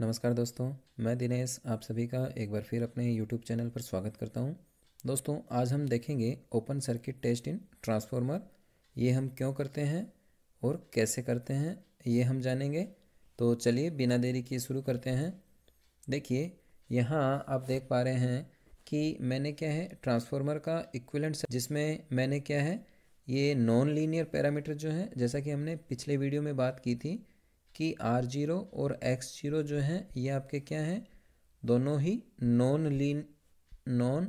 नमस्कार दोस्तों मैं दिनेश आप सभी का एक बार फिर अपने YouTube चैनल पर स्वागत करता हूं। दोस्तों आज हम देखेंगे open circuit test in transformer ये हम क्यों करते हैं और कैसे करते हैं ये हम जानेंगे तो चलिए बिना देरी किए शुरू करते हैं देखिए यहाँ आप देख पा रहे हैं कि मैंने क्या है ट्रांसफॉर्मर का इक्विलेंट जिसमें मैंने क्या है ये नॉन लीनियर पैरामीटर जो है जैसा कि हमने पिछले वीडियो में बात की थी कि आर जीरो और एक्स जीरो जो है ये आपके क्या हैं दोनों ही non lean non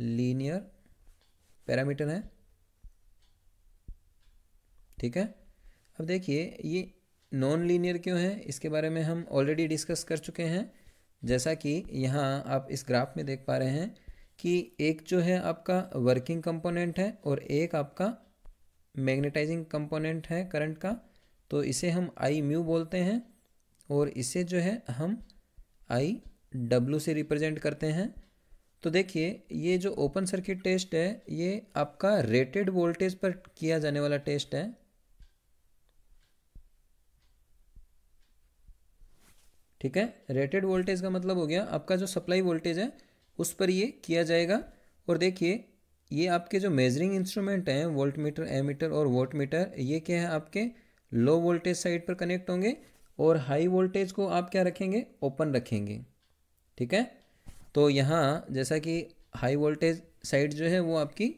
linear parameter हैं ठीक है अब देखिए ये नॉन लीनियर क्यों है इसके बारे में हम ऑलरेडी डिस्कस कर चुके हैं जैसा कि यहाँ आप इस ग्राफ में देख पा रहे हैं कि एक जो है आपका वर्किंग कंपोनेंट है और एक आपका मैग्नेटाइजिंग कंपोनेंट है करंट का तो इसे हम आई म्यू बोलते हैं और इसे जो है हम आई डब्लू से रिप्रेजेंट करते हैं तो देखिए ये जो ओपन सर्किट टेस्ट है ये आपका रेटेड वोल्टेज पर किया जाने वाला टेस्ट है ठीक है रेटेड वोल्टेज का मतलब हो गया आपका जो सप्लाई वोल्टेज है उस पर ये किया जाएगा और देखिए ये आपके जो मेजरिंग इंस्ट्रूमेंट हैं वोल्ट मीटर एमीटर और वोट मीटर ये क्या है आपके लो वोल्टेज साइड पर कनेक्ट होंगे और हाई वोल्टेज को आप क्या रखेंगे ओपन रखेंगे ठीक है तो यहाँ जैसा कि हाई वोल्टेज साइड जो है वो आपकी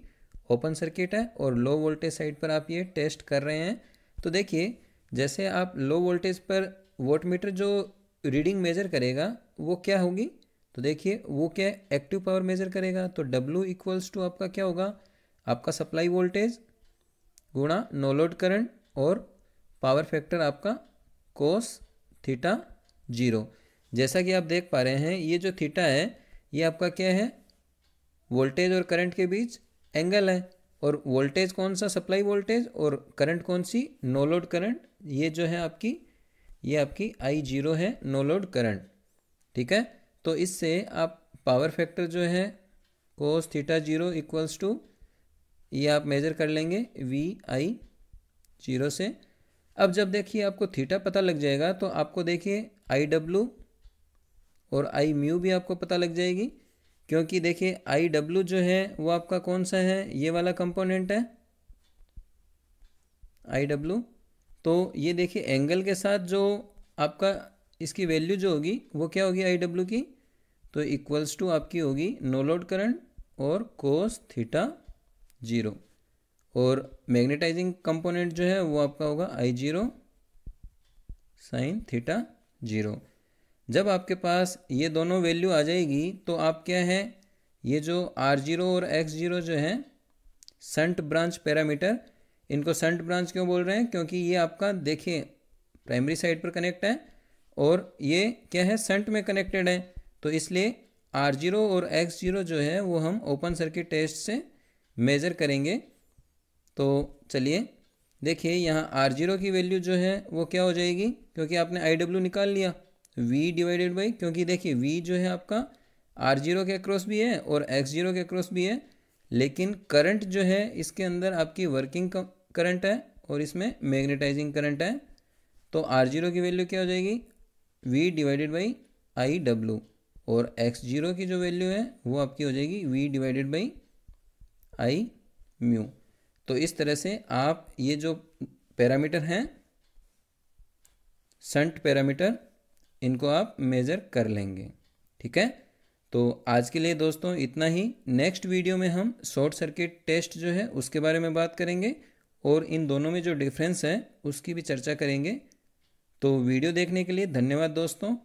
ओपन सर्किट है और लो वोल्टेज साइड पर आप ये टेस्ट कर रहे हैं तो देखिए जैसे आप लो वोल्टेज पर वोट मीटर जो रीडिंग मेजर करेगा वो क्या होगी तो देखिए वो क्या एक्टिव पावर मेजर करेगा तो W इक्वल्स टू आपका क्या होगा आपका सप्लाई वोल्टेज गुणा नो लोड करंट और पावर फैक्टर आपका कोस थीटा जीरो जैसा कि आप देख पा रहे हैं ये जो थीटा है ये आपका क्या है वोल्टेज और करंट के बीच एंगल है और वोल्टेज कौन सा सप्लाई वोल्टेज और करंट कौन सी नो लोड करंट ये जो है आपकी ये आपकी आई जीरो है नो लोड करंट ठीक है तो इससे आप पावर फैक्टर जो है cos theta zero equals to ये आप मेज़र कर लेंगे वी आई जीरो से अब जब देखिए आपको थीटा पता लग जाएगा तो आपको देखिए आई डब्लू और आई म्यू भी आपको पता लग जाएगी क्योंकि देखिए आई डब्लू जो है वो आपका कौन सा है ये वाला कंपोनेंट है आई डब्लू तो ये देखिए एंगल के साथ जो आपका इसकी वैल्यू जो होगी वो क्या होगी आई डब्ल्यू की तो इक्वल्स टू आपकी होगी नो लोड करंट और कोस थीटा जीरो और मैग्नेटाइजिंग कंपोनेंट जो है वो आपका होगा I zero sine theta zero जब आपके पास ये दोनों वैल्यू आ जाएगी तो आप क्या है ये जो आर जीरो और एक्स जीरो जो है संट ब्रांच पैरामीटर इनको संट ब्रांच क्यों बोल रहे हैं क्योंकि ये आपका देखिए प्राइमरी साइड पर कनेक्ट है और ये क्या है संट में कनेक्टेड है तो इसलिए आर जीरो और एक्स जीरो जो है वो हम ओपन सर्किट टेस्ट से मेज़र करेंगे तो चलिए देखिए यहाँ आर जीरो की वैल्यू जो है वो क्या हो जाएगी क्योंकि आपने आई डब्ल्यू निकाल लिया वी डिवाइडेड बाई क्योंकि देखिए वी जो है आपका आर जीरो के अक्रॉस भी है और एक्स जीरो के अक्रॉस भी है लेकिन करंट जो है इसके अंदर आपकी वर्किंग करंट है और इसमें मैग्नेटाइजिंग करंट है तो आर जीरो की वैल्यू क्या हो जाएगी V divided by I W और एक्स जीरो की जो वैल्यू है वो आपकी हो जाएगी V divided by I mu तो इस तरह से आप ये जो पैरामीटर हैं संट पैरामीटर इनको आप मेज़र कर लेंगे ठीक है तो आज के लिए दोस्तों इतना ही नेक्स्ट वीडियो में हम शॉर्ट सर्किट टेस्ट जो है उसके बारे में बात करेंगे और इन दोनों में जो डिफरेंस है उसकी भी चर्चा करेंगे तो वीडियो देखने के लिए धन्यवाद दोस्तों